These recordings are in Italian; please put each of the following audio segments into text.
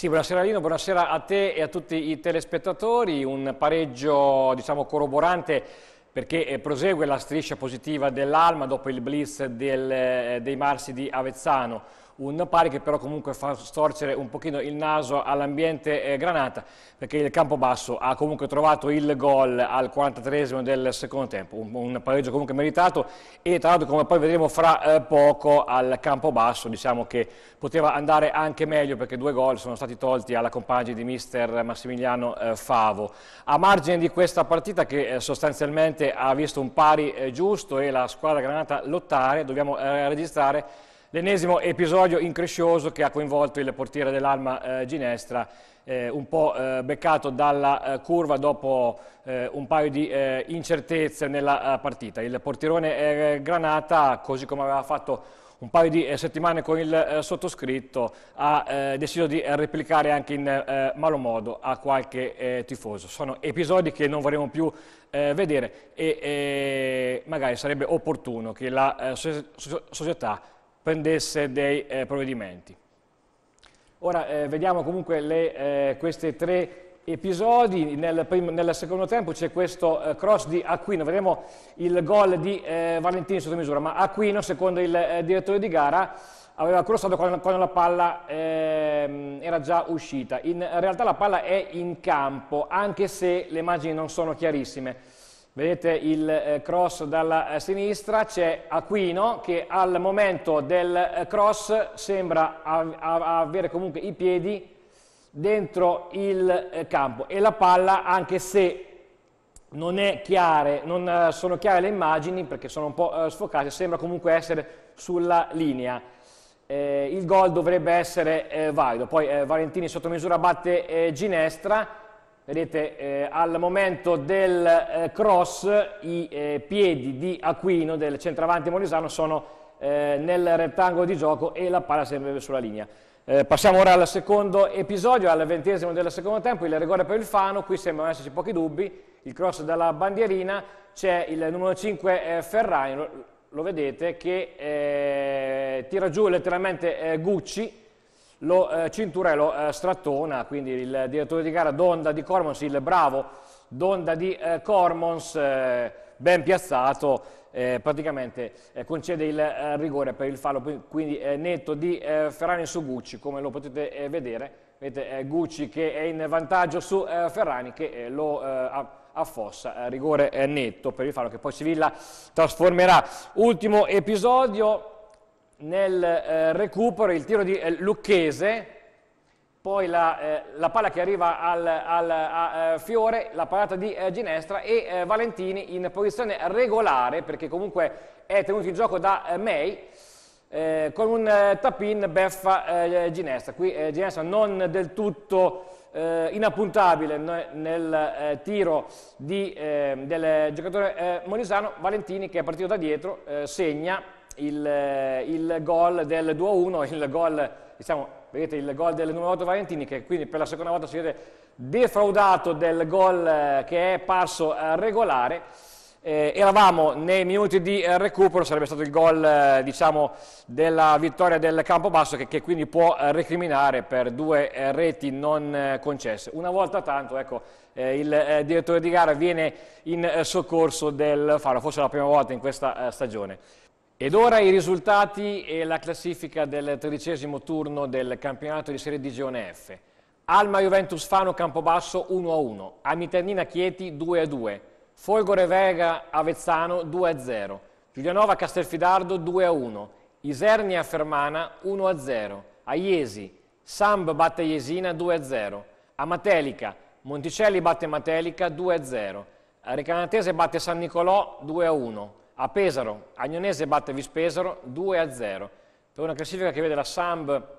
Sì, buonasera Lino, buonasera a te e a tutti i telespettatori. Un pareggio diciamo, corroborante perché eh, prosegue la striscia positiva dell'Alma dopo il blitz del, eh, dei Marsi di Avezzano un pari che però comunque fa storcere un pochino il naso all'ambiente eh, Granata perché il Campobasso ha comunque trovato il gol al 43 esimo del secondo tempo, un, un, pareggio comunque meritato e tra l'altro come poi vedremo fra eh, poco al Campobasso diciamo che poteva andare anche meglio perché due gol sono stati tolti alla compagine di mister Massimiliano eh, Favo. A margine di questa partita che eh, sostanzialmente ha visto un pari eh, giusto e la squadra Granata lottare, dobbiamo eh, registrare l'ennesimo episodio increscioso che ha coinvolto il portiere dell'Alma eh, Ginestra, eh, un po' eh, beccato dalla eh, curva dopo eh, un paio di eh, incertezze nella partita. Il portierone Granata, così come aveva fatto un paio di settimane con il sottoscritto, ha deciso di replicare anche in malo modo a qualche tifoso. Sono episodi che non vorremmo più vedere e magari sarebbe opportuno che la società prendesse dei eh, provvedimenti. Ora eh, vediamo comunque le, eh, questi tre episodi, nel, primo, nel secondo tempo c'è questo eh, cross di Aquino, vedremo il gol di eh, Valentini sotto misura, ma Aquino, secondo il eh, direttore di gara, aveva crossato quando, quando la palla ehm, era già uscita. In realtà la palla è in campo, anche se le immagini non sono chiarissime. Vedete il eh, cross dalla eh, sinistra, c'è Aquino che al momento del eh, cross sembra avere comunque i piedi dentro il campo e la palla anche se non, chiare, non sono chiare le immagini perché sono un po' sfocate, sembra comunque essere sulla linea. Eh, il gol dovrebbe essere eh, valido, poi eh, Valentini sotto misura batte Ginestra, Vedete, eh, al momento del eh, cross i eh, piedi di Aquino, del centravanti molisano, sono eh, nel rettangolo di gioco e la palla sempre sulla linea. Eh, passiamo ora al secondo episodio, al ventesimo del secondo tempo, il rigore per il Fano, qui sembrano esserci pochi dubbi, il cross dalla bandierina, c'è il numero 5 eh, Ferrani, lo, lo, vedete, che tira giù letteralmente Gucci, lo eh, cinturello eh, strattona, quindi il direttore di gara Donda di Cormons, il bravo Donda di eh, Cormons, eh, ben piazzato, eh, praticamente eh, concede il rigore per il fallo, quindi netto di Ferrani su Gucci, come lo potete vedere, vedete Gucci che è in vantaggio su Ferrani che lo affossa, rigore netto per il fallo che poi Civilla trasformerà. Ultimo episodio nel eh, recupero il tiro di eh, Lucchese, poi la, eh, la, palla che arriva al, al a, a eh, Fiore, la parata di eh, Ginestra e eh, Valentini in posizione regolare perché comunque è tenuto in gioco da eh, May eh, con un tap-in beffa Ginestra. Qui Ginestra non del tutto inappuntabile nel tiro di, del giocatore molisano Valentini che è partito da dietro segna il, il gol del 2-1, il gol, diciamo, vedete il gol del numero 8 Valentini che quindi per la seconda volta si vede defraudato del gol eh, che è parso eh, regolare. Eh, eravamo nei minuti di eh, recupero, sarebbe stato il gol eh, diciamo, della vittoria del Campobasso che, che quindi può recriminare per due eh, reti non concesse. Una volta tanto ecco, il direttore di gara viene in soccorso del Faro, forse la prima volta in questa stagione. Ed ora i risultati e la classifica del tredicesimo turno del campionato di Serie di Gione F. Alma Juventus Fano Campobasso 1-1, Amiternina Chieti 2-2, Folgore Vega Avezzano 2-0, Giulianova Castelfidardo 2-1, Isernia Fermana 1-0, Aiesi, Samb batte Iesina 2-0, Amatelica, Monticelli batte Matelica 2-0, Recanatese batte San Nicolò 2-1, a Pesaro, Agnonese batte Vispesaro 2 a 0, per una classifica che vede la Samb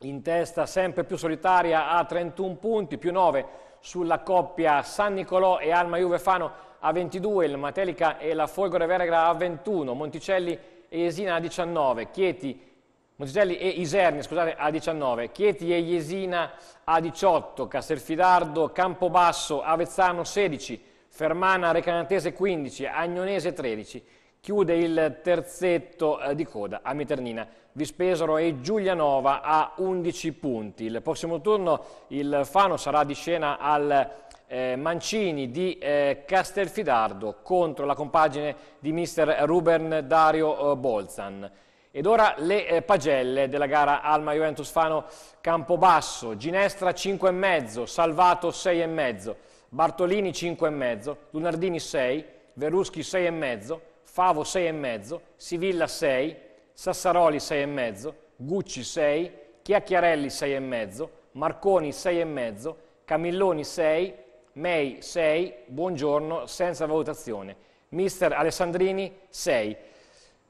in testa sempre più solitaria a 31 punti, più 9 sulla coppia San Nicolò e Alma Juve Fano a 22, il Matelica e la Folgore Vergra a 21, Monticelli e Esina a 19, Chieti Monticelli e Iserni, scusate, a 19, Chieti e Iesina a 18, Castelfidardo, Campobasso, Avezzano 16, Fermana Recanatese 15, Agnonese 13, chiude il terzetto eh, di coda a Miternina. Vispesaro e Giulianova a 11 punti. Il prossimo turno il Fano sarà di scena al eh, Mancini di eh, Castelfidardo contro la compagine di mister Ruben Dario Bolzan. Ed ora le pagelle della gara Alma Juventus Fano Campobasso, Ginestra 5,5, Salvato 6,5. Bartolini 5,5, Lunardini 6, Veruschi 6,5, Favo 6,5, Sivilla 6, Sassaroli 6,5, Gucci 6, Chiacchiarelli 6,5, Marconi 6,5, Camilloni 6, May 6, Buongiorno senza valutazione. Mister Alessandrini 6.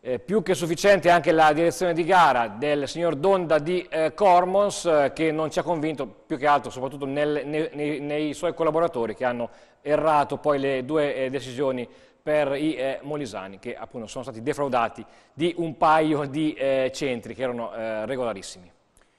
Eh, più che sufficiente anche la direzione di gara del signor Donda di eh, Cormons eh, che non ci ha convinto più che altro soprattutto nel, nei, nei, suoi collaboratori che hanno errato poi le due eh, decisioni per i eh, molisani che appunto sono stati defraudati di un paio di eh, centri che erano regolarissimi.